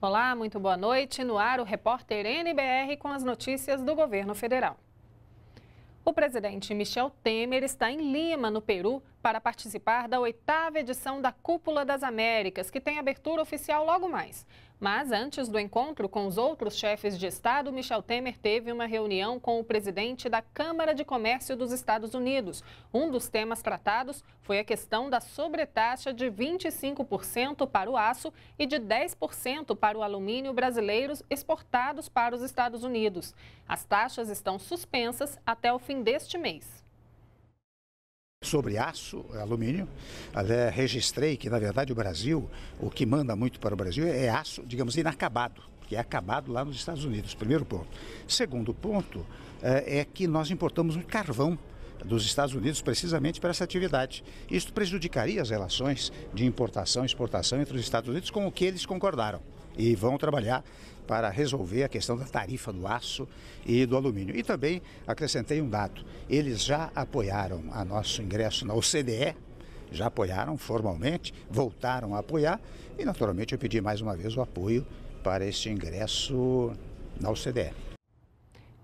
Olá, muito boa noite. No ar, o repórter NBR com as notícias do governo federal. O presidente Michel Temer está em Lima, no Peru, para participar da oitava edição da Cúpula das Américas, que tem abertura oficial logo mais. Mas antes do encontro com os outros chefes de Estado, Michel Temer teve uma reunião com o presidente da Câmara de Comércio dos Estados Unidos. Um dos temas tratados foi a questão da sobretaxa de 25% para o aço e de 10% para o alumínio brasileiros exportados para os Estados Unidos. As taxas estão suspensas até o fim deste mês sobre aço, alumínio. Até registrei que, na verdade, o Brasil, o que manda muito para o Brasil é aço, digamos, inacabado, que é acabado lá nos Estados Unidos, primeiro ponto. Segundo ponto eh, é que nós importamos um carvão dos Estados Unidos precisamente para essa atividade. Isto prejudicaria as relações de importação e exportação entre os Estados Unidos com o que eles concordaram e vão trabalhar para resolver a questão da tarifa do aço e do alumínio. E também acrescentei um dado: eles já apoiaram a nosso ingresso na OCDE, já apoiaram formalmente, voltaram a apoiar e, naturalmente, eu pedi mais uma vez o apoio para este ingresso na OCDE.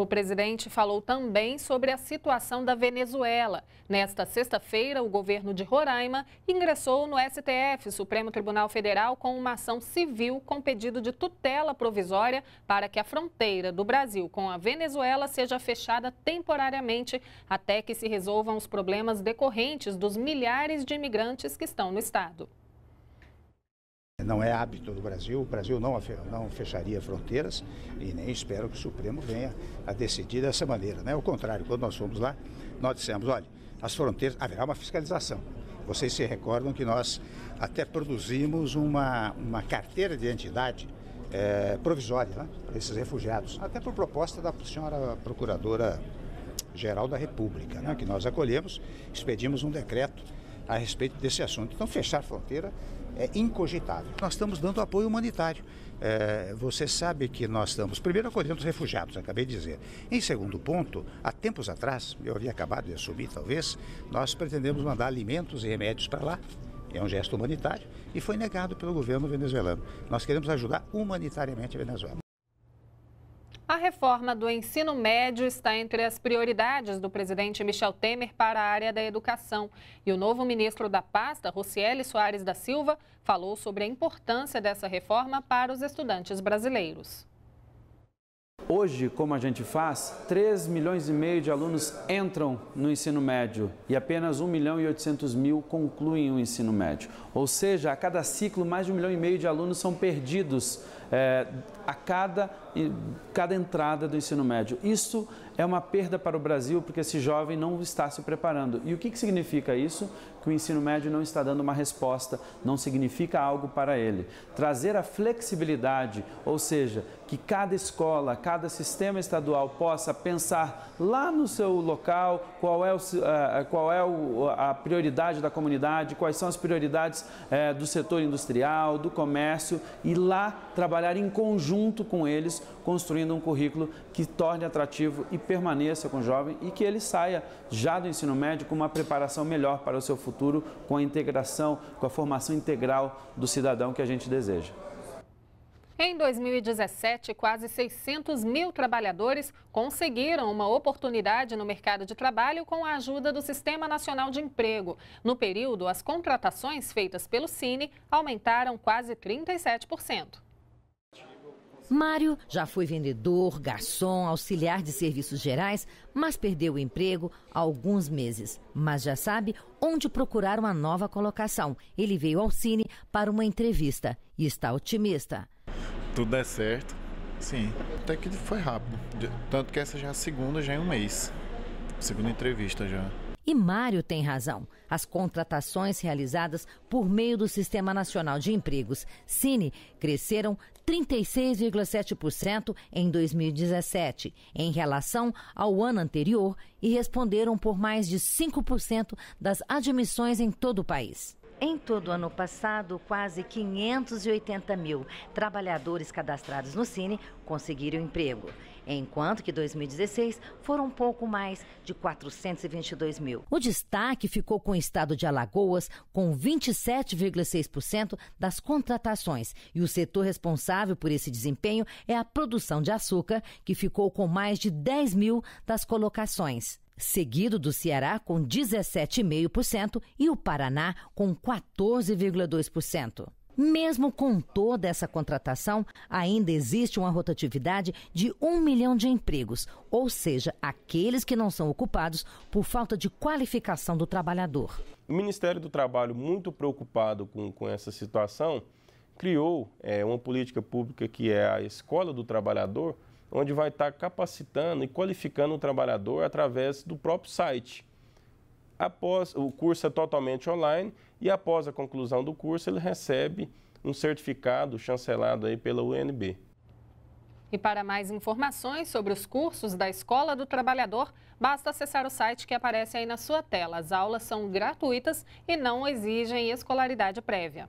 O presidente falou também sobre a situação da Venezuela. Nesta sexta-feira, o governo de Roraima ingressou no STF, Supremo Tribunal Federal, com uma ação civil com pedido de tutela provisória para que a fronteira do Brasil com a Venezuela seja fechada temporariamente até que se resolvam os problemas decorrentes dos milhares de imigrantes que estão no estado. Não é hábito do Brasil, o Brasil não, não fecharia fronteiras e nem espero que o Supremo venha a decidir dessa maneira. Né? Ao contrário, quando nós fomos lá, nós dissemos, olha, as fronteiras, haverá uma fiscalização. Vocês se recordam que nós até produzimos uma, uma carteira de identidade é, provisória né, para esses refugiados, até por proposta da senhora procuradora geral da República, né, que nós acolhemos, expedimos um decreto a respeito desse assunto. Então, fechar fronteira é incogitável. Nós estamos dando apoio humanitário. É, você sabe que nós estamos, primeiro, acolhendo os refugiados, acabei de dizer. Em segundo ponto, há tempos atrás, eu havia acabado de assumir, talvez, nós pretendemos mandar alimentos e remédios para lá. É um gesto humanitário e foi negado pelo governo venezuelano. Nós queremos ajudar humanitariamente a Venezuela. A reforma do ensino médio está entre as prioridades do presidente Michel Temer para a área da educação. E o novo ministro da pasta, Rocieli Soares da Silva, falou sobre a importância dessa reforma para os estudantes brasileiros. Hoje, como a gente faz, 3 milhões e meio de alunos entram no ensino médio e apenas 1 milhão e 800 mil concluem o ensino médio. Ou seja, a cada ciclo, mais de 1 milhão e meio de alunos são perdidos é, a cada cada entrada do ensino médio. Isso é uma perda para o Brasil porque esse jovem não está se preparando. E o que, que significa isso? Que o ensino médio não está dando uma resposta, não significa algo para ele. Trazer a flexibilidade, ou seja, que cada escola, cada sistema estadual possa pensar lá no seu local qual é, o, eh, eh, qual é a prioridade da comunidade, quais são as prioridades eh, do setor industrial, do comércio e lá trabalhar em conjunto com eles construindo um currículo que torne atrativo e permaneça com o jovem e que ele saia já do ensino médio com uma preparação melhor para o seu futuro, com a integração, com a formação integral do cidadão que a gente deseja. Em 2017, quase 600 mil trabalhadores conseguiram uma oportunidade no mercado de trabalho com a ajuda do Sistema Nacional de Emprego. No período, as contratações feitas pelo Cine aumentaram quase 37%. Mário já foi vendedor, garçom, auxiliar de serviços gerais, mas perdeu o emprego há alguns meses. Mas já sabe onde procurar uma nova colocação. Ele veio ao Cine para uma entrevista e está otimista. Tudo é certo. Sim, até que foi rápido. Tanto que essa já é a segunda, já em é um mês. Segunda entrevista já. E Mário tem razão. As contratações realizadas por meio do Sistema Nacional de Empregos, Cine, cresceram 36,7% em 2017, em relação ao ano anterior, e responderam por mais de 5% das admissões em todo o país. Em todo o ano passado, quase 580 mil trabalhadores cadastrados no Cine conseguiram emprego, enquanto que 2016 foram um pouco mais de 422 mil. O destaque ficou com o estado de Alagoas, com 27,6% das contratações, e o setor responsável por esse desempenho é a produção de açúcar, que ficou com mais de 10 mil das colocações seguido do Ceará com 17,5% e o Paraná com 14,2%. Mesmo com toda essa contratação, ainda existe uma rotatividade de um milhão de empregos, ou seja, aqueles que não são ocupados por falta de qualificação do trabalhador. O Ministério do Trabalho, muito preocupado com, com essa situação, criou é, uma política pública que é a Escola do Trabalhador, onde vai estar capacitando e qualificando o trabalhador através do próprio site. Após o curso é totalmente online e após a conclusão do curso ele recebe um certificado chancelado aí pela UNB. E para mais informações sobre os cursos da Escola do Trabalhador, basta acessar o site que aparece aí na sua tela. As aulas são gratuitas e não exigem escolaridade prévia.